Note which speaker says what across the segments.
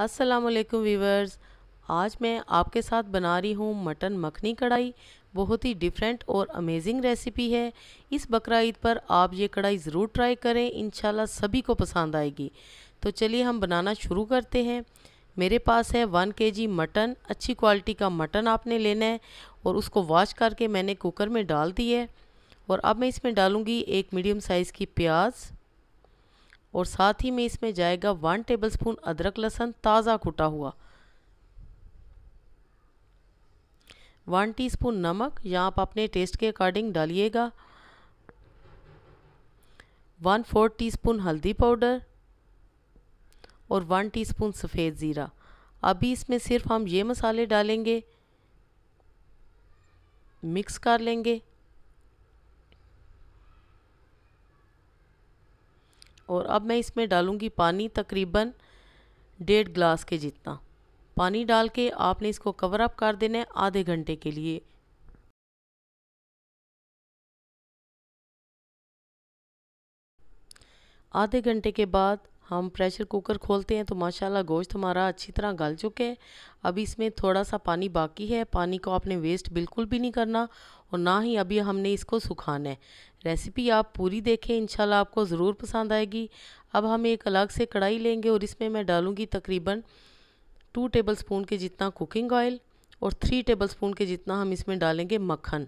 Speaker 1: अस्सलाम वालेकुम वीवर्स आज मैं आपके साथ बना रही हूँ मटन मखनी कढ़ाई बहुत ही डिफरेंट और अमेजिंग रेसिपी है इस बकरा ईद पर आप ये कढ़ाई ज़रूर ट्राई करें इन सभी को पसंद आएगी तो चलिए हम बनाना शुरू करते हैं मेरे पास है वन के जी मटन अच्छी क्वालिटी का मटन आपने लेना है और उसको वॉश करके मैंने कुकर में डाल दी है और अब मैं इसमें डालूँगी एक मीडियम साइज़ की प्याज़ और साथ ही में इसमें जाएगा वन टेबलस्पून अदरक लहसन ताज़ा कुटा हुआ वन टीस्पून नमक यहाँ आप अपने टेस्ट के अकॉर्डिंग डालिएगा वन फोर टीस्पून हल्दी पाउडर और वन टीस्पून सफ़ेद ज़ीरा अभी इसमें सिर्फ हम ये मसाले डालेंगे मिक्स कर लेंगे और अब मैं इसमें डालूँगी पानी तकरीबन डेढ़ ग्लास के जितना पानी डाल के आपने इसको कवर अप कर देना है आधे घंटे के लिए आधे घंटे के बाद हम प्रेशर कुकर खोलते हैं तो माशाल्लाह गोश्त हमारा अच्छी तरह गल चुके हैं अभी इसमें थोड़ा सा पानी बाकी है पानी को आपने वेस्ट बिल्कुल भी नहीं करना और ना ही अभी हमने इसको सुखाना है रेसिपी आप पूरी देखें इंशाल्लाह आपको ज़रूर पसंद आएगी अब हम एक अलग से कढ़ाई लेंगे और इसमें मैं डालूँगी तकरीबन टू टेबल स्पून के जितना कुकिंग ऑयल और थ्री टेबल स्पून के जितना हम इसमें डालेंगे मक्खन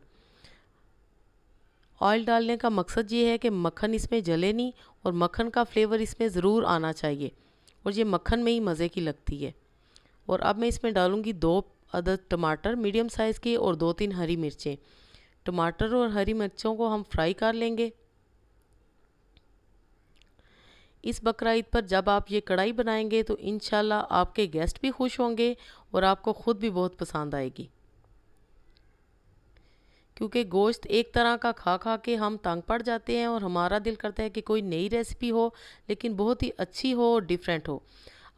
Speaker 1: ऑयल डालने का मकसद ये है कि मक्खन इसमें जले नहीं और मक्खन का फ्लेवर इसमें ज़रूर आना चाहिए और ये मक्खन में ही मज़े की लगती है और अब मैं इसमें डालूँगी दो अदद टमाटर मीडियम साइज़ के और दो तीन हरी मिर्चें टमाटर और हरी मिर्चों को हम फ्राई कर लेंगे इस बकर पर जब आप ये कढ़ाई बनाएंगे तो इन आपके गेस्ट भी खुश होंगे और आपको ख़ुद भी बहुत पसंद आएगी क्योंकि गोश्त एक तरह का खा खा के हम तंग पड़ जाते हैं और हमारा दिल करता है कि कोई नई रेसिपी हो लेकिन बहुत ही अच्छी हो और डिफरेंट हो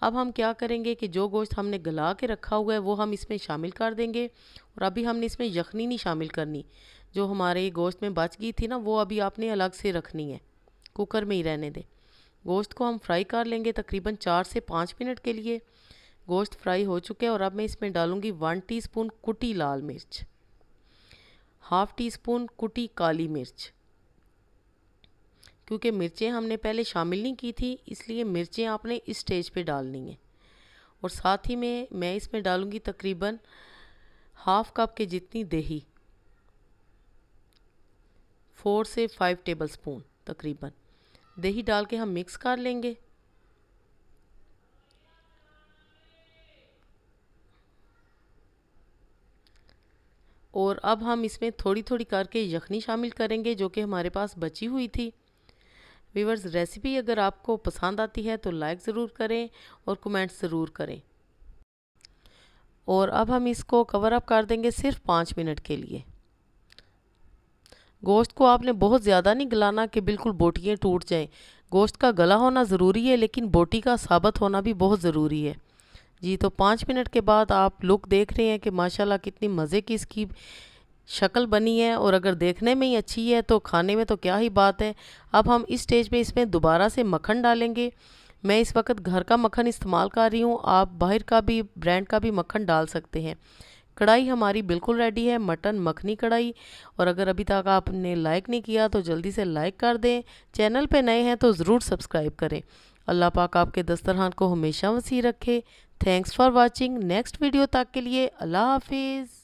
Speaker 1: अब हम क्या करेंगे कि जो गोश्त हमने गला के रखा हुआ है वो हम इसमें शामिल कर देंगे और अभी हमने इसमें यखनी नहीं शामिल करनी जो हमारे गोश्त में बच गई थी ना वो अभी आपने अलग से रखनी है कुकर में ही रहने दें गोश्त को हम फ्राई कर लेंगे तकरीबन चार से पाँच मिनट के लिए गोश्त फ्राई हो चुके हैं और अब मैं इसमें डालूँगी वन टीस्पून कुटी लाल मिर्च हाफ़ टी स्पून कुटी काली मिर्च क्योंकि मिर्चें हमने पहले शामिल नहीं की थी इसलिए मिर्चें आपने इस स्टेज पे डालनी है और साथ ही में मैं इसमें डालूँगी तकरीबन हाफ़ कप के जितनी दही फोर से फाइव टेबल स्पून तकरीबन दही डाल के हम मिक्स कर लेंगे और अब हम इसमें थोड़ी थोड़ी करके यखनी शामिल करेंगे जो कि हमारे पास बची हुई थी वीवर्स रेसिपी अगर आपको पसंद आती है तो लाइक ज़रूर करें और कमेंट्स ज़रूर करें और अब हम इसको कवर अप कर देंगे सिर्फ पाँच मिनट के लिए गोश्त को आपने बहुत ज़्यादा नहीं गलाना कि बिल्कुल बोटियाँ टूट जाएँ गोश्त का गला होना ज़रूरी है लेकिन बोटी का साबत होना भी बहुत ज़रूरी है जी तो पाँच मिनट के बाद आप लुक देख रहे हैं कि माशाल्लाह कितनी मज़े की इसकी शक्ल बनी है और अगर देखने में ही अच्छी है तो खाने में तो क्या ही बात है अब हम इस स्टेज पे इसमें दोबारा से मक्खन डालेंगे मैं इस वक्त घर का मक्खन इस्तेमाल कर रही हूँ आप बाहर का भी ब्रांड का भी मक्खन डाल सकते हैं कढ़ाई हमारी बिल्कुल रेडी है मटन मखनी कढ़ाई और अगर अभी तक आपने लाइक नहीं किया तो जल्दी से लाइक कर दें चैनल पे नए हैं तो ज़रूर सब्सक्राइब करें अल्लाह पाक आपके दस्तरहान को हमेशा वसी रखे thanks for watching next video तक के लिए अल्लाह हाफिज़